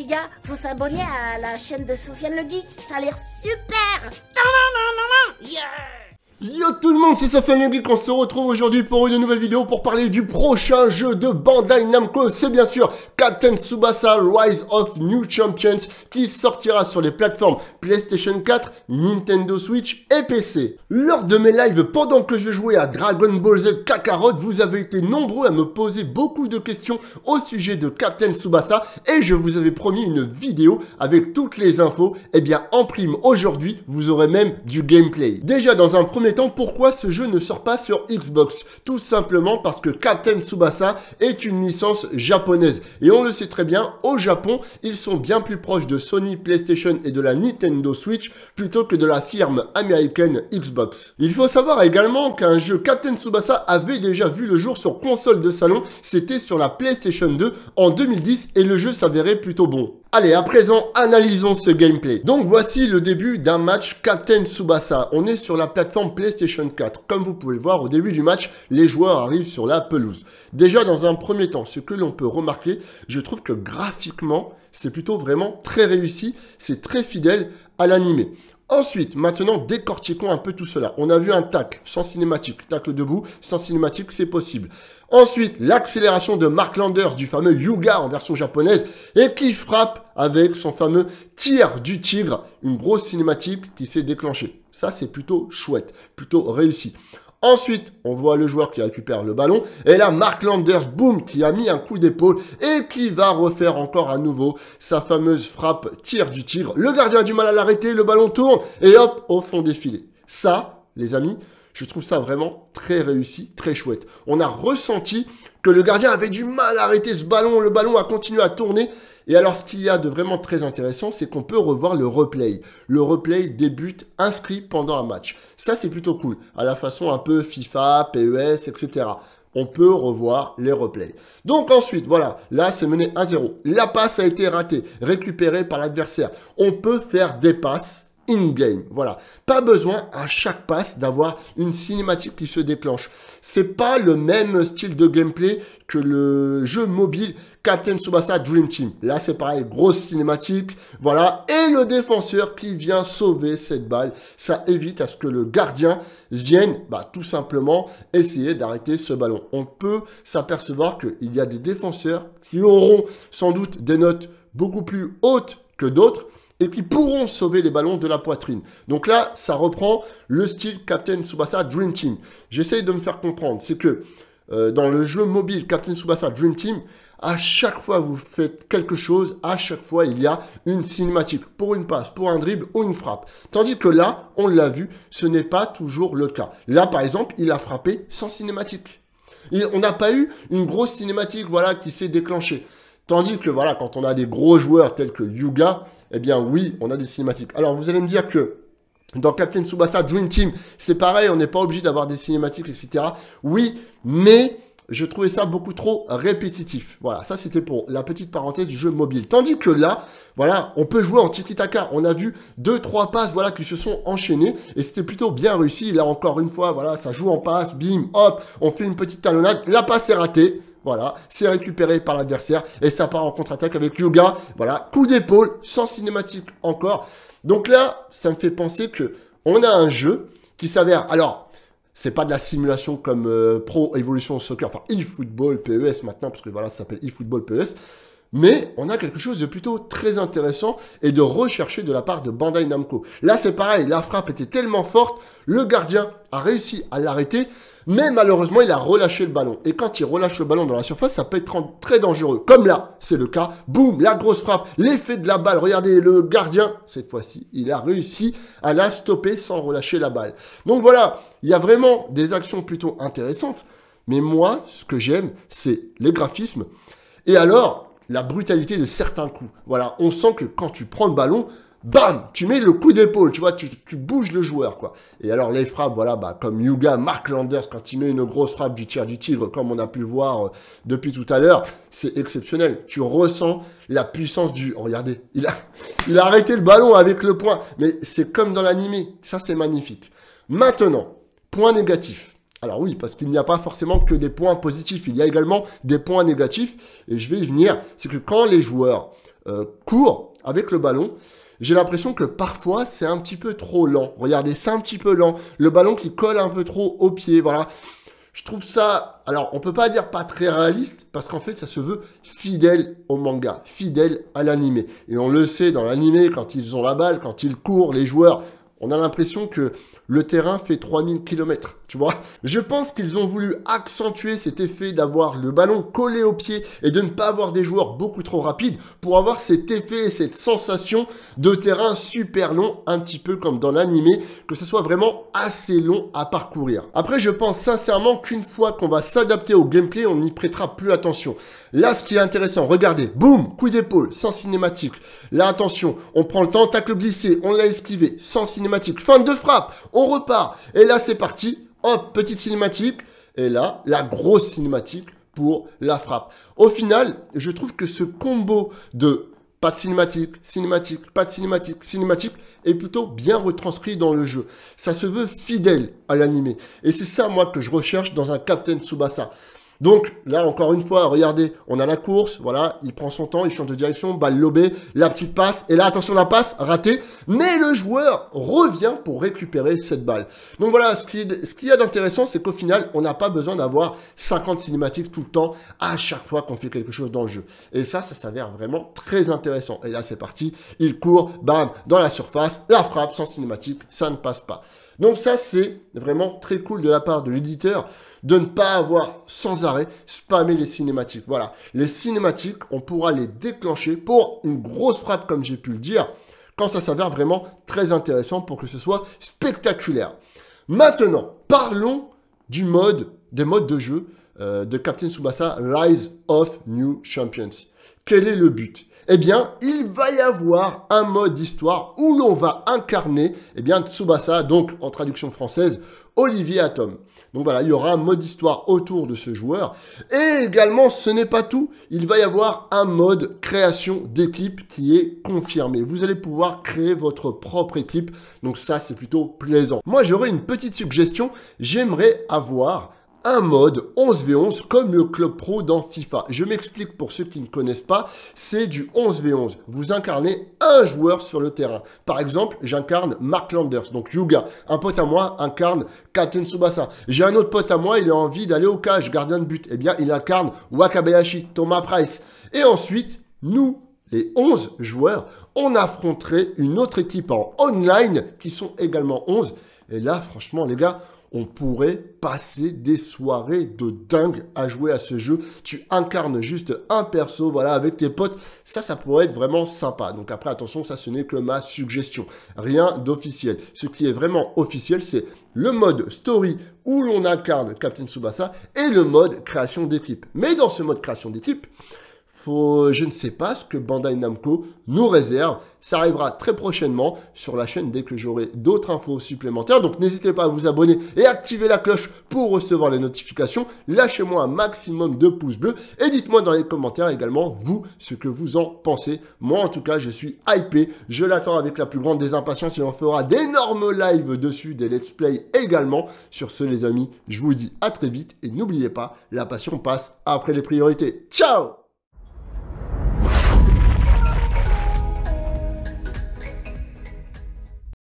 les gars, faut s'abonner à la chaîne de Sofiane le Geek. Ça a l'air super. Yo tout le monde, c'est Sofiane Geek, on se retrouve aujourd'hui pour une nouvelle vidéo pour parler du prochain jeu de Bandai Namco, c'est bien sûr Captain Tsubasa Rise of New Champions qui sortira sur les plateformes PlayStation 4, Nintendo Switch et PC. Lors de mes lives pendant que je jouais à Dragon Ball Z Kakarot, vous avez été nombreux à me poser beaucoup de questions au sujet de Captain Tsubasa et je vous avais promis une vidéo avec toutes les infos. Et eh bien en prime aujourd'hui, vous aurez même du gameplay. Déjà dans un premier étant pourquoi ce jeu ne sort pas sur Xbox. Tout simplement parce que Captain Tsubasa est une licence japonaise. Et on le sait très bien, au Japon, ils sont bien plus proches de Sony PlayStation et de la Nintendo Switch plutôt que de la firme américaine Xbox. Il faut savoir également qu'un jeu Captain Tsubasa avait déjà vu le jour sur console de salon, c'était sur la PlayStation 2 en 2010 et le jeu s'avérait plutôt bon. Allez, à présent, analysons ce gameplay. Donc voici le début d'un match Captain Tsubasa. On est sur la plateforme PlayStation 4. Comme vous pouvez le voir, au début du match, les joueurs arrivent sur la pelouse. Déjà, dans un premier temps, ce que l'on peut remarquer, je trouve que graphiquement, c'est plutôt vraiment très réussi, c'est très fidèle à l'animé. Ensuite, maintenant, décortiquons un peu tout cela. On a vu un tac sans cinématique. tac debout, sans cinématique, c'est possible. Ensuite, l'accélération de Mark Landers du fameux Yuga en version japonaise et qui frappe avec son fameux tir du tigre, une grosse cinématique qui s'est déclenchée. Ça, c'est plutôt chouette, plutôt réussi. Ensuite, on voit le joueur qui récupère le ballon. Et là, Mark Landers, boum, qui a mis un coup d'épaule et qui va refaire encore à nouveau sa fameuse frappe tir du tigre. Le gardien a du mal à l'arrêter, le ballon tourne et hop, au fond des filets. Ça, les amis, je trouve ça vraiment très réussi, très chouette. On a ressenti que le gardien avait du mal à arrêter ce ballon. Le ballon a continué à tourner et alors, ce qu'il y a de vraiment très intéressant, c'est qu'on peut revoir le replay. Le replay des buts inscrits pendant un match. Ça, c'est plutôt cool. À la façon un peu FIFA, PES, etc. On peut revoir les replays. Donc ensuite, voilà, là c'est mené 1-0. La passe a été ratée, récupérée par l'adversaire. On peut faire des passes in-game. Voilà. Pas besoin à chaque passe d'avoir une cinématique qui se déclenche. C'est pas le même style de gameplay que le jeu mobile Captain Tsubasa Dream Team. Là, c'est pareil, grosse cinématique, voilà. Et le défenseur qui vient sauver cette balle, ça évite à ce que le gardien vienne bah, tout simplement essayer d'arrêter ce ballon. On peut s'apercevoir qu'il y a des défenseurs qui auront sans doute des notes beaucoup plus hautes que d'autres, et qui pourront sauver les ballons de la poitrine. Donc là, ça reprend le style Captain Tsubasa Dream Team. J'essaye de me faire comprendre, c'est que euh, dans le jeu mobile Captain Tsubasa Dream Team, à chaque fois que vous faites quelque chose, à chaque fois il y a une cinématique pour une passe, pour un dribble ou une frappe. Tandis que là, on l'a vu, ce n'est pas toujours le cas. Là, par exemple, il a frappé sans cinématique. on n'a pas eu une grosse cinématique voilà, qui s'est déclenchée. Tandis que voilà, quand on a des gros joueurs tels que Yuga, eh bien oui, on a des cinématiques. Alors vous allez me dire que dans Captain Tsubasa Dream Team, c'est pareil, on n'est pas obligé d'avoir des cinématiques, etc. Oui, mais je trouvais ça beaucoup trop répétitif. Voilà, ça c'était pour la petite parenthèse du jeu mobile. Tandis que là, voilà, on peut jouer en tiki-taka. On a vu deux, trois passes, voilà, qui se sont enchaînées et c'était plutôt bien réussi. Là encore une fois, voilà, ça joue en passe, bim, hop, on fait une petite talonnade, la passe est ratée. Voilà, c'est récupéré par l'adversaire et ça part en contre-attaque avec Yuga. Voilà, coup d'épaule, sans cinématique encore. Donc là, ça me fait penser que on a un jeu qui s'avère. Alors, c'est pas de la simulation comme euh, Pro Evolution Soccer, enfin eFootball PES maintenant, parce que voilà, ça s'appelle eFootball PES. Mais on a quelque chose de plutôt très intéressant et de recherché de la part de Bandai Namco. Là, c'est pareil, la frappe était tellement forte, le gardien a réussi à l'arrêter. Mais malheureusement, il a relâché le ballon. Et quand il relâche le ballon dans la surface, ça peut être très dangereux. Comme là, c'est le cas. Boum, la grosse frappe, l'effet de la balle. Regardez le gardien, cette fois-ci, il a réussi à la stopper sans relâcher la balle. Donc voilà, il y a vraiment des actions plutôt intéressantes. Mais moi, ce que j'aime, c'est les graphismes. Et alors, la brutalité de certains coups. Voilà, on sent que quand tu prends le ballon, bam, tu mets le coup d'épaule, tu vois, tu, bouges le joueur, quoi. Et alors les frappes, voilà, bah, comme Yuga, Mark Landers, quand il met une grosse frappe du tiers du tigre, comme on a pu le voir euh, depuis tout à l'heure, c'est exceptionnel. Tu ressens la puissance du... Oh, regardez, il a, arrêté le ballon avec le point, mais c'est comme dans l'animé, ça c'est magnifique. Maintenant, point négatif. Alors oui, parce qu'il n'y a pas forcément que des points positifs, il y a également des points négatifs, et je vais y venir, c'est que quand les joueurs euh, courent avec le ballon, j'ai l'impression que parfois c'est un petit peu trop lent. Regardez, c'est un petit peu lent. Le ballon qui colle un peu trop au pied, voilà. Je trouve ça, alors on peut pas dire pas très réaliste, parce qu'en fait ça se veut fidèle au manga, fidèle à l'animé. Et on le sait dans l'animé, quand ils ont la balle, quand ils courent, les joueurs, on a l'impression que le terrain fait 3000 km, tu vois. Je pense qu'ils ont voulu accentuer cet effet d'avoir le ballon collé au pied et de ne pas avoir des joueurs beaucoup trop rapides pour avoir cet effet et cette sensation de terrain super long, un petit peu comme dans l'animé, que ce soit vraiment assez long à parcourir. Après, je pense sincèrement qu'une fois qu'on va s'adapter au gameplay, on n'y prêtera plus attention. Là, ce qui est intéressant, regardez, boum, coup d'épaule, sans cinématique. Là, attention, on prend le temps, glissé, on l'a esquivé, sans cinématique. Fin de frappe, on repart. Et là, c'est parti. Hop, petite cinématique. Et là, la grosse cinématique pour la frappe. Au final, je trouve que ce combo de pas de cinématique, cinématique, pas de cinématique, cinématique, est plutôt bien retranscrit dans le jeu. Ça se veut fidèle à l'animé. Et c'est ça, moi, que je recherche dans un Captain Tsubasa. Donc là, encore une fois, regardez, on a la course, voilà, il prend son temps, il change de direction, balle lobée, la petite passe, et là, attention, la passe, ratée, mais le joueur revient pour récupérer cette balle. Donc voilà, ce qu'il ce y a d'intéressant, c'est qu'au final, on n'a pas besoin d'avoir 50 cinématiques tout le temps, à chaque fois qu'on fait quelque chose dans le jeu. Et ça, ça s'avère vraiment très intéressant. Et là, c'est parti, il court, bam, dans la surface, la frappe sans cinématique, ça ne passe pas. Donc ça, c'est vraiment très cool de la part de l'éditeur de ne pas avoir sans arrêt spammé les cinématiques. Voilà, les cinématiques, on pourra les déclencher pour une grosse frappe, comme j'ai pu le dire, quand ça s'avère vraiment très intéressant pour que ce soit spectaculaire. Maintenant, parlons du mode, des modes de jeu euh, de Captain Tsubasa Rise of New Champions. Quel est le but eh bien, il va y avoir un mode histoire où l'on va incarner, eh bien, Tsubasa, donc en traduction française, Olivier Atom. Donc voilà, il y aura un mode histoire autour de ce joueur. Et également, ce n'est pas tout, il va y avoir un mode création d'équipe qui est confirmé. Vous allez pouvoir créer votre propre équipe, donc ça c'est plutôt plaisant. Moi j'aurais une petite suggestion, j'aimerais avoir un mode 11v11 comme le club pro dans FIFA. Je m'explique pour ceux qui ne connaissent pas, c'est du 11v11. Vous incarnez un joueur sur le terrain. Par exemple, j'incarne Mark Landers, donc Yuga. Un pote à moi incarne Captain Tsubasa. J'ai un autre pote à moi, il a envie d'aller au cage, gardien de but. Eh bien, il incarne Wakabayashi, Thomas Price. Et ensuite, nous, les 11 joueurs, on affronterait une autre équipe en online qui sont également 11. Et là, franchement, les gars, on pourrait passer des soirées de dingue à jouer à ce jeu. Tu incarnes juste un perso, voilà, avec tes potes. Ça, ça pourrait être vraiment sympa. Donc après, attention, ça, ce n'est que ma suggestion. Rien d'officiel. Ce qui est vraiment officiel, c'est le mode story où l'on incarne Captain Tsubasa et le mode création d'équipe. Mais dans ce mode création d'équipe, euh, je ne sais pas ce que Bandai Namco nous réserve. Ça arrivera très prochainement sur la chaîne dès que j'aurai d'autres infos supplémentaires. Donc n'hésitez pas à vous abonner et activer la cloche pour recevoir les notifications. Lâchez-moi un maximum de pouces bleus et dites-moi dans les commentaires également vous ce que vous en pensez. Moi en tout cas je suis hypé. Je l'attends avec la plus grande des impatiences et on fera d'énormes lives dessus, des let's play également. Sur ce les amis, je vous dis à très vite et n'oubliez pas, la passion passe après les priorités. Ciao